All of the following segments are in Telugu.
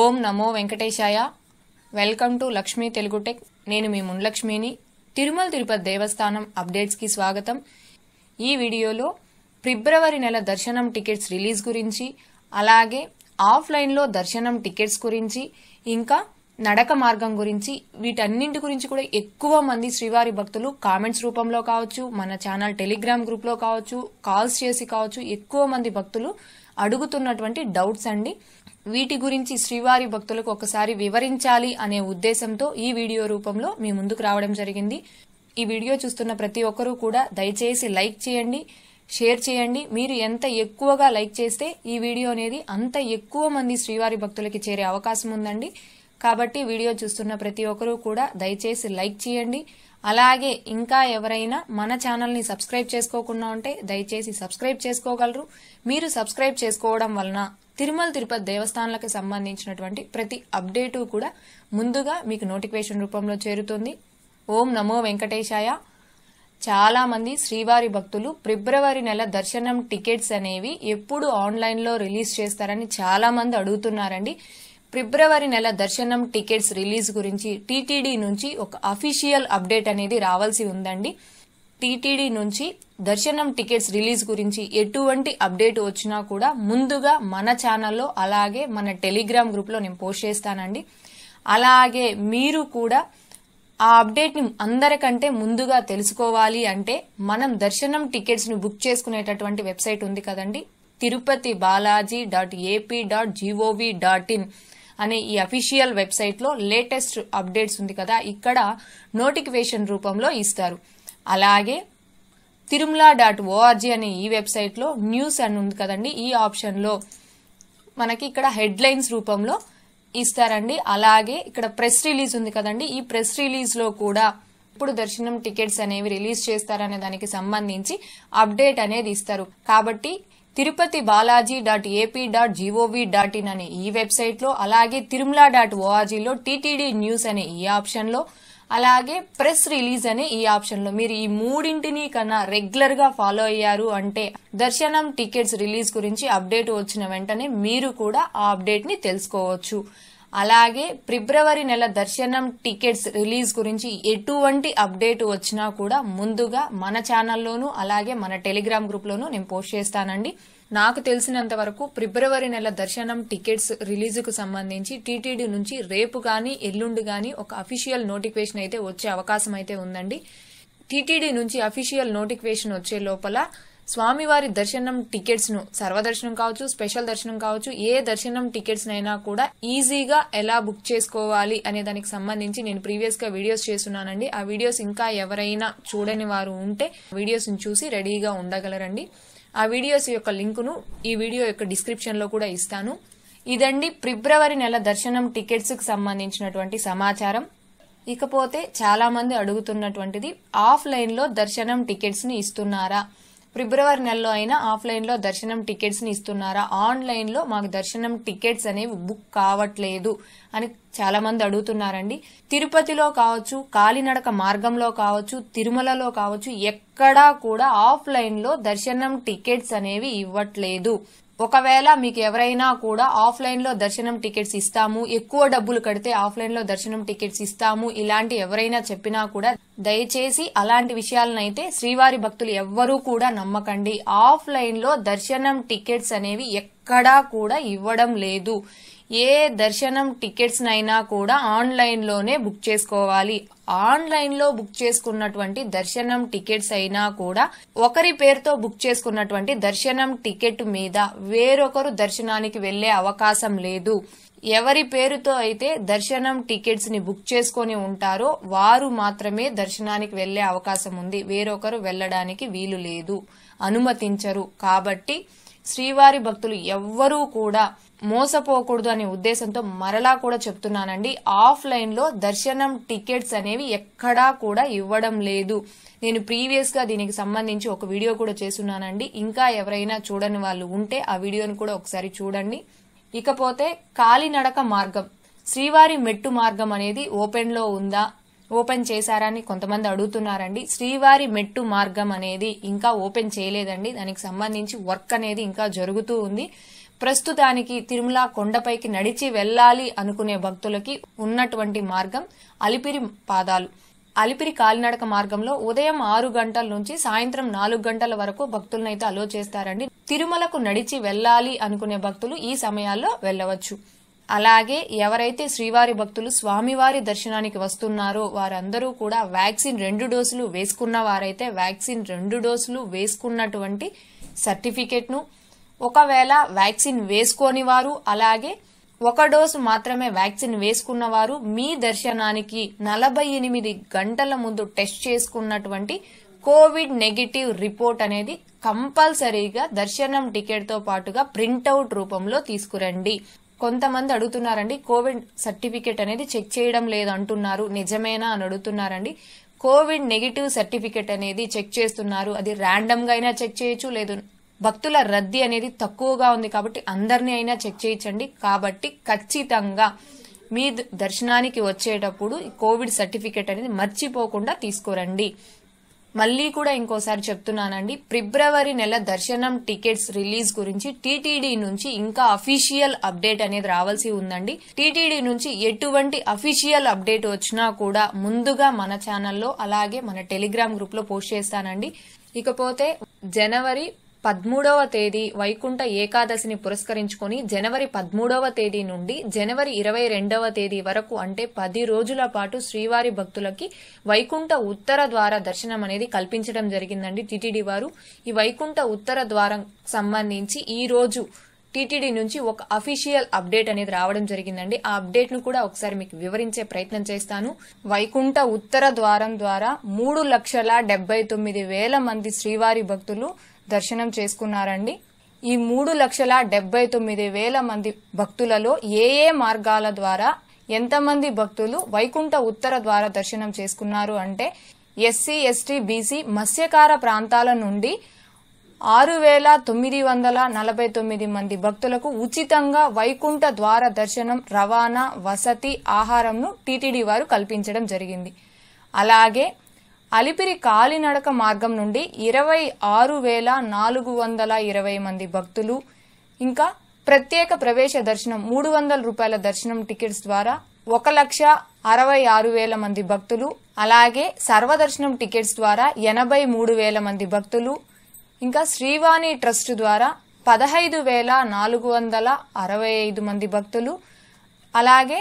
ఓం నమో వెంకటేశాయ welcome to Lakshmi Telugu tech నేను మీ మున్లక్ష్మిని తిరుమల తిరుపతి దేవస్థానం అప్డేట్స్కి స్వాగతం ఈ వీడియోలో ఫిబ్రవరి నెల దర్శనం టికెట్స్ రిలీజ్ గురించి అలాగే ఆఫ్లైన్లో దర్శనం టికెట్స్ గురించి ఇంకా నడక మార్గం గురించి వీటన్నింటి గురించి కూడా ఎక్కువ మంది శ్రీవారి భక్తులు కామెంట్స్ రూపంలో కావచ్చు మన ఛానల్ టెలిగ్రామ్ గ్రూప్లో కావచ్చు కాల్స్ చేసి కావచ్చు ఎక్కువ మంది భక్తులు అడుగుతున్నటువంటి డౌట్స్ అండి వీటి గురించి శ్రీవారి భక్తులకు ఒకసారి వివరించాలి అనే ఉద్దేశంతో ఈ వీడియో రూపంలో మీ ముందుకు రావడం జరిగింది ఈ వీడియో చూస్తున్న ప్రతి ఒక్కరూ కూడా దయచేసి లైక్ చేయండి షేర్ చేయండి మీరు ఎంత ఎక్కువగా లైక్ చేస్తే ఈ వీడియో అనేది అంత ఎక్కువ మంది శ్రీవారి భక్తులకి చేరే అవకాశం ఉందండి కాబట్టి వీడియో చూస్తున్న ప్రతి ఒక్కరూ కూడా దయచేసి లైక్ చేయండి అలాగే ఇంకా ఎవరైనా మన ఛానల్ని సబ్స్క్రైబ్ చేసుకోకుండా ఉంటే దయచేసి సబ్స్క్రైబ్ చేసుకోగలరు మీరు సబ్స్క్రైబ్ చేసుకోవడం వలన తిరుమల తిరుపతి దేవస్థానాలకు సంబంధించినటువంటి ప్రతి అప్డేటు కూడా ముందుగా మీకు నోటిఫికేషన్ రూపంలో చేరుతుంది ఓం నమో వెంకటేశాయ చాలామంది శ్రీవారి భక్తులు ఫిబ్రవరి నెల దర్శనం టికెట్స్ అనేవి ఎప్పుడు ఆన్లైన్లో రిలీజ్ చేస్తారని చాలామంది అడుగుతున్నారండి ఫిబ్రవరి నెల దర్శనం టికెట్స్ రిలీజ్ గురించి టీటీడీ నుంచి ఒక అఫీషియల్ అప్డేట్ అనేది రావాల్సి ఉందండి టీటీడీ నుంచి దర్శనం టికెట్స్ రిలీజ్ గురించి ఎటువంటి అప్డేట్ వచ్చినా కూడా ముందుగా మన ఛానల్లో అలాగే మన టెలిగ్రామ్ గ్రూప్లో నేను పోస్ట్ చేస్తానండి అలాగే మీరు కూడా ఆ అప్డేట్ని అందరికంటే ముందుగా తెలుసుకోవాలి అంటే మనం దర్శనం టికెట్స్ని బుక్ చేసుకునేటటువంటి వెబ్సైట్ ఉంది కదండి Tirupati Balaji dot AP dot GOV dot in అనే ఈ అఫీషియల్ వెబ్సైట్లో లేటెస్ట్ అప్డేట్స్ ఉంది కదా ఇక్కడ నోటిఫికేషన్ రూపంలో ఇస్తారు అలాగే తిరుమల డాట్ ఓఆర్జీ అనే ఈ వెబ్సైట్లో న్యూస్ అని ఉంది కదండి ఈ ఆప్షన్లో మనకి ఇక్కడ హెడ్లైన్స్ రూపంలో ఇస్తారండి అలాగే ఇక్కడ ప్రెస్ రిలీజ్ ఉంది కదండి ఈ ప్రెస్ రిలీజ్లో కూడా ఇప్పుడు దర్శనం టికెట్స్ అనేవి రిలీజ్ చేస్తారనే దానికి సంబంధించి అప్డేట్ అనేది ఇస్తారు కాబట్టి Tirupati Balaji dot AP dot GOV dot in అనే ఈ వెబ్సైట్లో అలాగే తిరుమల డాట్ ఓఆర్జీలో టీటీడీ న్యూస్ అనే ఈ ఆప్షన్లో అలాగే ప్రెస్ రిలీజ్ అనే ఈ ఆప్షన్ లో మీరు ఈ మూడింటిని కన్నా రెగ్యులర్ గా ఫాలో అయ్యారు అంటే దర్శనం టికెట్స్ రిలీజ్ గురించి అప్డేట్ వచ్చిన వెంటనే మీరు కూడా ఆ అప్డేట్ ని తెలుసుకోవచ్చు అలాగే ఫిబ్రవరి నెల దర్శనం టికెట్స్ రిలీజ్ గురించి ఎటువంటి అప్డేట్ వచ్చినా కూడా ముందుగా మన ఛానల్లోనూ అలాగే మన టెలిగ్రామ్ గ్రూప్లోనూ నేను పోస్ట్ చేస్తానండి నాకు తెలిసినంత వరకు ఫిబ్రవరి నెల దర్శనం టికెట్స్ కు సంబంధించి టీటీడీ నుంచి రేపు కానీ ఎల్లుండి కానీ ఒక అఫీషియల్ నోటిఫికేషన్ అయితే వచ్చే అవకాశం అయితే ఉందండి టీటీడీ నుంచి అఫీషియల్ నోటిఫికేషన్ వచ్చే లోపల స్వామివారి దర్శనం టికెట్స్ ను సర్వదర్శనం కావచ్చు స్పెషల్ దర్శనం కావచ్చు ఏ దర్శనం టికెట్స్ నైనా కూడా ఈజీగా ఎలా బుక్ చేసుకోవాలి అనే దానికి సంబంధించి నేను ప్రీవియస్ గా వీడియోస్ చేస్తున్నానండి ఆ వీడియోస్ ఇంకా ఎవరైనా చూడని వారు ఉంటే వీడియోస్ చూసి రెడీగా ఉండగలరండి ఆ వీడియోస్ యొక్క లింకును ఈ వీడియో యొక్క డిస్క్రిప్షన్లో కూడా ఇస్తాను ఇదండి ఫిబ్రవరి నెల దర్శనం కు సంబంధించినటువంటి సమాచారం ఇకపోతే చాలామంది అడుగుతున్నటువంటిది ఆఫ్లైన్లో దర్శనం టికెట్స్ని ఇస్తున్నారా ఫిబ్రవరి నెలలో అయినా ఆఫ్లైన్లో దర్శనం టికెట్స్ని ఇస్తున్నారా ఆన్లైన్లో మాకు దర్శనం టికెట్స్ అనేవి బుక్ కావట్లేదు అని చాలా మంది అడుగుతున్నారండి తిరుపతిలో కావచ్చు కాలినడక మార్గంలో కావచ్చు తిరుమలలో కావచ్చు ఎక్కడా కూడా ఆఫ్లైన్లో దర్శనం టికెట్స్ అనేవి ఇవ్వట్లేదు ఒకవేళ మీకు ఎవరైనా కూడా ఆఫ్లైన్ లో దర్శనం టికెట్స్ ఇస్తాము ఎక్కువ డబ్బులు కడితే ఆఫ్లైన్ లో దర్శనం టికెట్స్ ఇస్తాము ఇలాంటి ఎవరైనా చెప్పినా కూడా దయచేసి అలాంటి విషయాలనైతే శ్రీవారి భక్తులు ఎవ్వరూ కూడా నమ్మకండి ఆఫ్లైన్ లో దర్శనం టికెట్స్ అనేవి ఎక్కడా కూడా ఇవ్వడం లేదు ఏ దర్శనం టికెట్స్ నైనా కూడా ఆన్లైన్లోనే బుక్ చేసుకోవాలి ఆన్లైన్లో బుక్ చేసుకున్నటువంటి దర్శనం టికెట్స్ అయినా కూడా ఒకరి పేరుతో బుక్ చేసుకున్నటువంటి దర్శనం టికెట్ మీద వేరొకరు దర్శనానికి వెళ్లే అవకాశం లేదు ఎవరి పేరుతో అయితే దర్శనం టికెట్స్ ని బుక్ చేసుకుని ఉంటారో వారు మాత్రమే దర్శనానికి వెళ్లే అవకాశం ఉంది వేరొకరు వెళ్లడానికి వీలు లేదు అనుమతించరు కాబట్టి శ్రీవారి భక్తులు ఎవ్వరూ కూడా మోసపోకూడదు అనే ఉద్దేశంతో మరలా కూడా చెప్తున్నానండి ఆఫ్లైన్ లో దర్శనం టికెట్స్ అనేవి ఎక్కడా కూడా ఇవ్వడం లేదు నేను ప్రీవియస్ గా దీనికి సంబంధించి ఒక వీడియో కూడా చేస్తున్నానండి ఇంకా ఎవరైనా చూడని వాళ్ళు ఉంటే ఆ వీడియోని కూడా ఒకసారి చూడండి ఇకపోతే కాలినడక మార్గం శ్రీవారి మెట్టు మార్గం అనేది ఓపెన్ లో ఉందా ఓపెన్ చేశారని కొంతమంది అడుగుతున్నారండి శ్రీవారి మెట్టు మార్గం అనేది ఇంకా ఓపెన్ చేయలేదండి దానికి సంబంధించి వర్క్ అనేది ఇంకా జరుగుతూ ఉంది ప్రస్తుతానికి తిరుమల కొండపైకి నడిచి వెళ్ళాలి అనుకునే భక్తులకి ఉన్నటువంటి మార్గం అలిపిరి పాదాలు అలిపిరి కాలినడక మార్గంలో ఉదయం ఆరు గంటల నుంచి సాయంత్రం నాలుగు గంటల వరకు భక్తులనైతే అలో చేస్తారండి తిరుమలకు నడిచి వెళ్ళాలి అనుకునే భక్తులు ఈ సమయాల్లో వెళ్ళవచ్చు అలాగే ఎవరైతే శ్రీవారి భక్తులు స్వామివారి దర్శనానికి వస్తున్నారో వారందరూ కూడా వ్యాక్సిన్ రెండు డోసులు వేసుకున్న వారైతే వ్యాక్సిన్ రెండు డోసులు వేసుకున్నటువంటి సర్టిఫికెట్ను ఒకవేళ వ్యాక్సిన్ వేసుకోని వారు అలాగే ఒక డోసు మాత్రమే వ్యాక్సిన్ వేసుకున్న వారు మీ దర్శనానికి నలభై ఎనిమిది గంటల ముందు టెస్ట్ చేసుకున్నటువంటి కోవిడ్ నెగిటివ్ రిపోర్ట్ అనేది కంపల్సరీగా దర్శనం టికెట్తో పాటుగా ప్రింట్అవుట్ రూపంలో తీసుకురండి కొంతమంది అడుగుతున్నారండి కోవిడ్ సర్టిఫికేట్ అనేది చెక్ చేయడం లేదు అంటున్నారు నిజమేనా అని అడుగుతున్నారండి కోవిడ్ నెగిటివ్ సర్టిఫికేట్ అనేది చెక్ చేస్తున్నారు అది ర్యాండమ్గా అయినా చెక్ చేయొచ్చు లేదు భక్తుల రద్దీ అనేది తక్కువగా ఉంది కాబట్టి అందరినీ అయినా చెక్ చేయించండి కాబట్టి ఖచ్చితంగా మీ దర్శనానికి వచ్చేటప్పుడు కోవిడ్ సర్టిఫికేట్ అనేది మర్చిపోకుండా తీసుకురండి మళ్ళీ కూడా ఇంకోసారి చెప్తున్నానండి ఫిబ్రవరి నెల దర్శనం టికెట్స్ రిలీజ్ గురించి టీటీడీ నుంచి ఇంకా అఫీషియల్ అప్డేట్ అనేది రావాల్సి ఉందండి టీటీడీ నుంచి ఎటువంటి అఫీషియల్ అప్డేట్ వచ్చినా కూడా ముందుగా మన ఛానల్లో అలాగే మన టెలిగ్రామ్ గ్రూప్ లో పోస్ట్ చేస్తానండి ఇకపోతే జనవరి పదమూడవ తేదీ వైకుంఠ ఏకాదశిని పురస్కరించుకొని జనవరి పదమూడవ తేదీ నుండి జనవరి ఇరవై రెండవ తేదీ వరకు అంటే పది రోజుల పాటు శ్రీవారి భక్తులకి వైకుంఠ ఉత్తర ద్వార దర్శనం అనేది కల్పించడం జరిగిందండి టీటీడీ వారు ఈ వైకుంఠ ఉత్తర ద్వారం సంబంధించి ఈ రోజు టీటీడీ నుంచి ఒక అఫీషియల్ అప్డేట్ అనేది రావడం జరిగిందండి ఆ అప్డేట్ ను కూడా ఒకసారి మీకు వివరించే ప్రయత్నం చేస్తాను వైకుంఠ ఉత్తర ద్వారం ద్వారా మూడు లక్షల డెబ్బై తొమ్మిది వేల మంది శ్రీవారి భక్తులు దర్శనం చేసుకున్నారండి ఈ మూడు లక్షల డెబ్బై తొమ్మిది వేల మంది భక్తులలో ఏ ఏ మార్గాల ద్వారా ఎంతమంది భక్తులు వైకుంఠ ఉత్తర ద్వారా దర్శనం చేసుకున్నారు అంటే ఎస్సీ ఎస్టీ బీసీ మత్స్యకార ప్రాంతాల నుండి ఆరు వేల తొమ్మిది వందల నలభై తొమ్మిది మంది భక్తులకు ఉచితంగా వైకుంఠ ద్వార దర్శనం రవాణా వసతి ఆహారంను టీటీడీ వారు కల్పించడం జరిగింది అలాగే అలిపిరి కాలినడక మార్గం నుండి ఇరవై ఆరు వేల నాలుగు వందల ఇరవై మంది భక్తులు ఇంకా ప్రత్యేక ప్రవేశ దర్శనం మూడు వందల రూపాయల దర్శనం టికెట్స్ ద్వారా ఒక లక్ష అరవై ఆరు వేల మంది భక్తులు అలాగే సర్వదర్శనం టికెట్స్ ద్వారా ఎనభై మూడు వేల మంది భక్తులు ఇంకా శ్రీవాణి ట్రస్ట్ ద్వారా పదహైదు వేల నాలుగు వందల అరవై ఐదు మంది భక్తులు అలాగే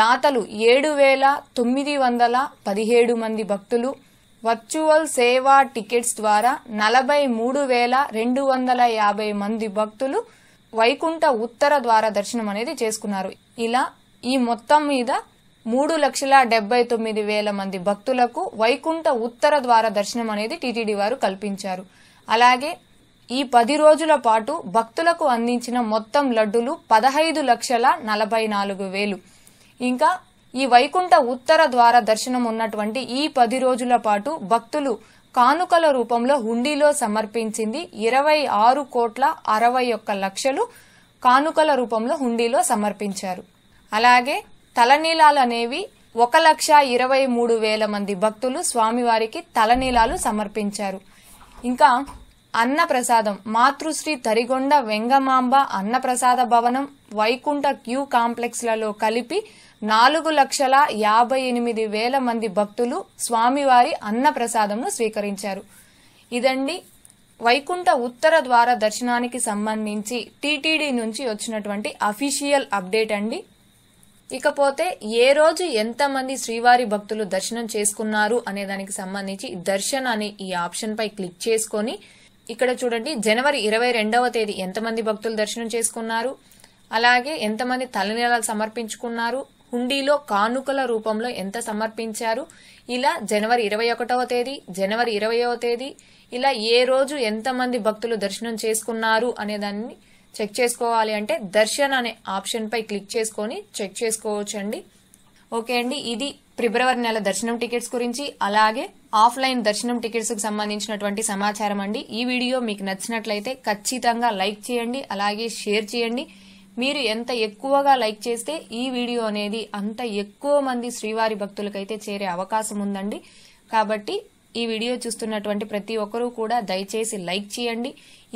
దాతలు ఏడు వేల తొమ్మిది వందల పదిహేడు మంది భక్తులు వర్చువల్ సేవా టికెట్స్ ద్వారా నలభై మూడు వేల రెండు వందల యాభై మంది భక్తులు వైకుంఠ ఉత్తర ద్వారా దర్శనం అనేది చేసుకున్నారు ఇలా ఈ మొత్తం మీద మూడు లక్షల డెబ్బై తొమ్మిది వేల మంది భక్తులకు వైకుంఠ ఉత్తర ద్వారా దర్శనం అనేది టీటీడీ వారు కల్పించారు అలాగే ఈ పది రోజుల పాటు భక్తులకు అందించిన మొత్తం లడ్డులు పదహైదు లక్షల నలభై నాలుగు వేలు ఇంకా ఈ వైకుంఠ ఉత్తర ద్వార దర్శనం ఉన్నటువంటి ఈ పది రోజుల పాటు భక్తులు కానుకల రూపంలో హుండీలో సమర్పించింది ఇరవై ఆరు కోట్ల అరవై ఒక్క లక్షలు కానుకల రూపంలో హుండీలో సమర్పించారు అలాగే తలనీలాలు అనేవి ఒక లక్ష ఇరవై మూడు వేల మంది భక్తులు స్వామివారికి తలనీలాలు సమర్పించారు ఇంకా అన్నప్రసాదం మాతృశ్రీ తరిగొండ వెంగమాంబ అన్నప్రసాద భవనం వైకుంఠ క్యూ కాంప్లెక్స్లలో కలిపి నాలుగు లక్షల యాభై ఎనిమిది వేల మంది భక్తులు స్వామివారి అన్న ప్రసాదంను స్వీకరించారు ఇదండి వైకుంఠ ఉత్తర ద్వార దర్శనానికి సంబంధించి టీటీడీ నుంచి వచ్చినటువంటి అఫీషియల్ అప్డేట్ అండి ఇకపోతే ఏ రోజు ఎంతమంది శ్రీవారి భక్తులు దర్శనం చేసుకున్నారు అనే దానికి సంబంధించి దర్శన్ అనే ఈ ఆప్షన్ పై క్లిక్ చేసుకొని ఇక్కడ చూడండి జనవరి ఇరవై రెండవ తేదీ ఎంతమంది భక్తులు దర్శనం చేసుకున్నారు అలాగే ఎంతమంది తలనీలాలు సమర్పించుకున్నారు హుండీలో కానుకల రూపంలో ఎంత సమర్పించారు ఇలా జనవరి ఇరవై ఒకటవ తేదీ జనవరి ఇరవయవ తేదీ ఇలా ఏ రోజు ఎంతమంది భక్తులు దర్శనం చేసుకున్నారు అనే దాన్ని చెక్ చేసుకోవాలి అంటే దర్శన్ అనే ఆప్షన్పై క్లిక్ చేసుకొని చెక్ చేసుకోవచ్చండి ఓకే అండి ఇది ఫిబ్రవరి నెల దర్శనం టికెట్స్ గురించి అలాగే ఆఫ్లైన్ దర్శనం కు సంబంధించినటువంటి సమాచారం అండి ఈ వీడియో మీకు నచ్చినట్లయితే ఖచ్చితంగా లైక్ చేయండి అలాగే షేర్ చేయండి మీరు ఎంత ఎక్కువగా లైక్ చేస్తే ఈ వీడియో అనేది అంత ఎక్కువ మంది శ్రీవారి భక్తులకైతే చేరే అవకాశం ఉందండి కాబట్టి ఈ వీడియో చూస్తున్నటువంటి ప్రతి ఒక్కరూ కూడా దయచేసి లైక్ చేయండి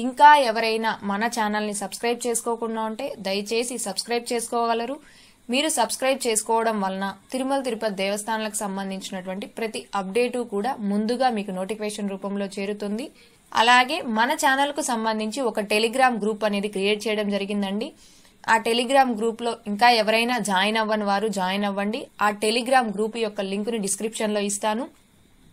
ఇంకా ఎవరైనా మన ఛానల్ని సబ్స్క్రైబ్ చేసుకోకుండా ఉంటే దయచేసి సబ్స్క్రైబ్ చేసుకోగలరు మీరు సబ్స్క్రైబ్ చేసుకోవడం వలన తిరుమల తిరుపతి దేవస్థానాలకు సంబంధించినటువంటి ప్రతి అప్డేటు కూడా ముందుగా మీకు నోటిఫికేషన్ రూపంలో చేరుతుంది అలాగే మన ఛానల్ కు సంబంధించి ఒక టెలిగ్రామ్ గ్రూప్ అనేది క్రియేట్ చేయడం జరిగిందండి ఆ టెలిగ్రామ్ గ్రూప్లో ఇంకా ఎవరైనా జాయిన్ అవ్వని వారు జాయిన్ అవ్వండి ఆ టెలిగ్రామ్ గ్రూప్ యొక్క డిస్క్రిప్షన్ డిస్క్రిప్షన్లో ఇస్తాను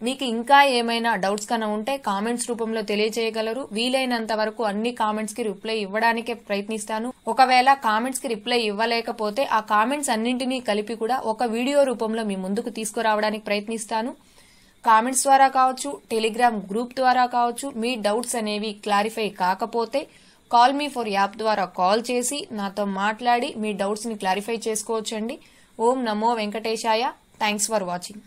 మీకు ఇంకా ఏమైనా డౌట్స్ కన్నా ఉంటే కామెంట్స్ రూపంలో తెలియజేయగలరు వీలైనంత వరకు అన్ని కామెంట్స్ కి రిప్లై ఇవ్వడానికే ప్రయత్నిస్తాను ఒకవేళ కామెంట్స్ కి రిప్లై ఇవ్వలేకపోతే ఆ కామెంట్స్ అన్నింటినీ కలిపి కూడా ఒక వీడియో రూపంలో మీ ముందుకు తీసుకురావడానికి ప్రయత్నిస్తాను కామెంట్స్ ద్వారా కావచ్చు టెలిగ్రామ్ గ్రూప్ ద్వారా కావచ్చు మీ డౌట్స్ అనేవి క్లారిఫై కాకపోతే కాల్ మీ ఫర్ యాప్ ద్వారా కాల్ చేసి నాతో మాట్లాడి మీ డౌట్స్ని క్లారిఫై చేసుకోవచ్చండి ఓం నమో వెంకటేశాయ థ్యాంక్స్ ఫర్ వాచింగ్